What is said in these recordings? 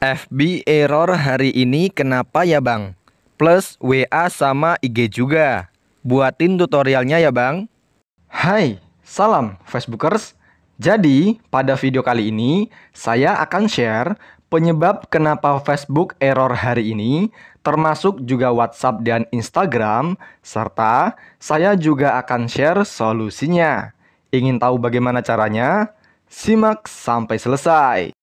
FB error hari ini kenapa ya bang? Plus WA sama IG juga. Buatin tutorialnya ya bang. Hai, salam Facebookers. Jadi, pada video kali ini saya akan share penyebab kenapa Facebook error hari ini, termasuk juga WhatsApp dan Instagram, serta saya juga akan share solusinya. Ingin tahu bagaimana caranya? Simak sampai selesai.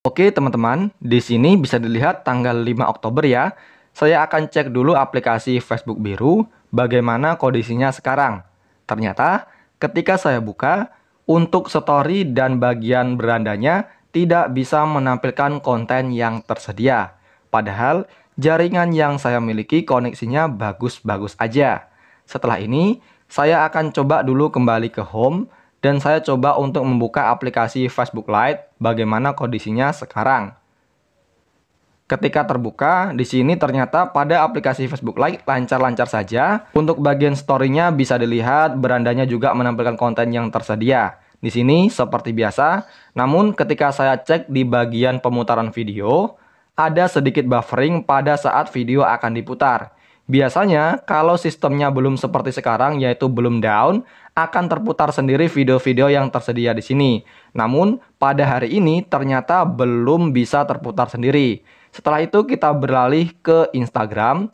Oke teman-teman, di sini bisa dilihat tanggal 5 Oktober ya. Saya akan cek dulu aplikasi Facebook Biru bagaimana kondisinya sekarang. Ternyata ketika saya buka, untuk story dan bagian berandanya tidak bisa menampilkan konten yang tersedia. Padahal jaringan yang saya miliki koneksinya bagus-bagus aja. Setelah ini, saya akan coba dulu kembali ke home dan saya coba untuk membuka aplikasi Facebook Lite bagaimana kondisinya sekarang. Ketika terbuka, di sini ternyata pada aplikasi Facebook Lite lancar-lancar saja. Untuk bagian story-nya bisa dilihat, berandanya juga menampilkan konten yang tersedia. Di sini seperti biasa, namun ketika saya cek di bagian pemutaran video, ada sedikit buffering pada saat video akan diputar. Biasanya, kalau sistemnya belum seperti sekarang, yaitu belum down, akan terputar sendiri video-video yang tersedia di sini. Namun, pada hari ini ternyata belum bisa terputar sendiri. Setelah itu, kita beralih ke Instagram.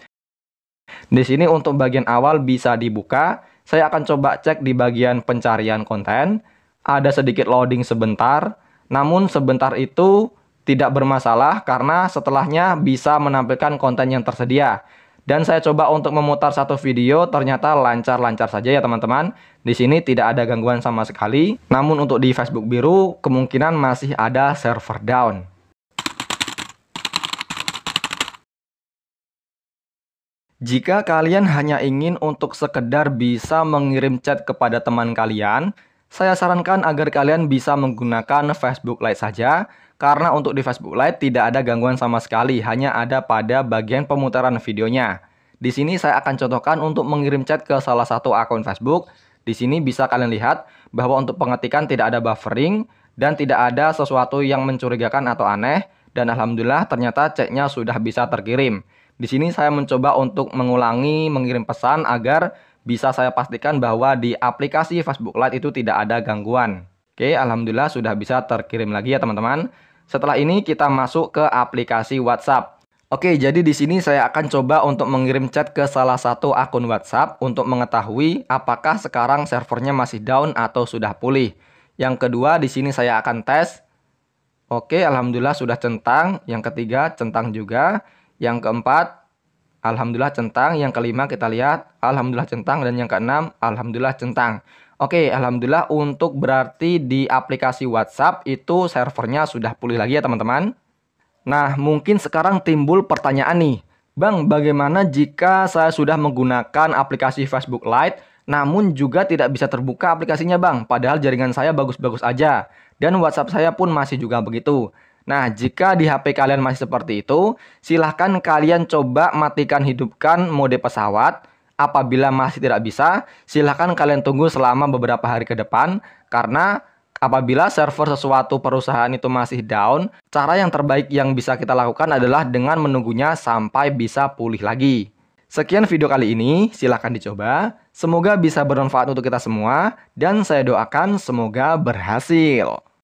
Di sini untuk bagian awal bisa dibuka. Saya akan coba cek di bagian pencarian konten. Ada sedikit loading sebentar. Namun sebentar itu tidak bermasalah karena setelahnya bisa menampilkan konten yang tersedia. Dan saya coba untuk memutar satu video, ternyata lancar-lancar saja ya teman-teman. Di sini tidak ada gangguan sama sekali. Namun untuk di Facebook biru, kemungkinan masih ada server down. Jika kalian hanya ingin untuk sekedar bisa mengirim chat kepada teman kalian, saya sarankan agar kalian bisa menggunakan Facebook Lite saja karena untuk di Facebook Lite tidak ada gangguan sama sekali, hanya ada pada bagian pemutaran videonya. Di sini saya akan contohkan untuk mengirim chat ke salah satu akun Facebook. Di sini bisa kalian lihat bahwa untuk pengetikan tidak ada buffering dan tidak ada sesuatu yang mencurigakan atau aneh dan alhamdulillah ternyata chatnya sudah bisa terkirim. Di sini saya mencoba untuk mengulangi mengirim pesan agar bisa saya pastikan bahwa di aplikasi Facebook Lite itu tidak ada gangguan. Oke, alhamdulillah sudah bisa terkirim lagi ya teman-teman. Setelah ini kita masuk ke aplikasi WhatsApp. Oke, jadi di sini saya akan coba untuk mengirim chat ke salah satu akun WhatsApp untuk mengetahui apakah sekarang servernya masih down atau sudah pulih. Yang kedua, di sini saya akan tes. Oke, alhamdulillah sudah centang. Yang ketiga, centang juga. Yang keempat, alhamdulillah centang. Yang kelima kita lihat, alhamdulillah centang dan yang keenam, alhamdulillah centang. Oke, alhamdulillah untuk berarti di aplikasi WhatsApp itu servernya sudah pulih lagi ya teman-teman. Nah, mungkin sekarang timbul pertanyaan nih. Bang, bagaimana jika saya sudah menggunakan aplikasi Facebook Lite namun juga tidak bisa terbuka aplikasinya, Bang? Padahal jaringan saya bagus-bagus aja dan WhatsApp saya pun masih juga begitu. Nah, jika di HP kalian masih seperti itu, silahkan kalian coba matikan hidupkan mode pesawat Apabila masih tidak bisa, silahkan kalian tunggu selama beberapa hari ke depan karena apabila server sesuatu perusahaan itu masih down, cara yang terbaik yang bisa kita lakukan adalah dengan menunggunya sampai bisa pulih lagi. Sekian video kali ini, silahkan dicoba. Semoga bisa bermanfaat untuk kita semua, dan saya doakan semoga berhasil.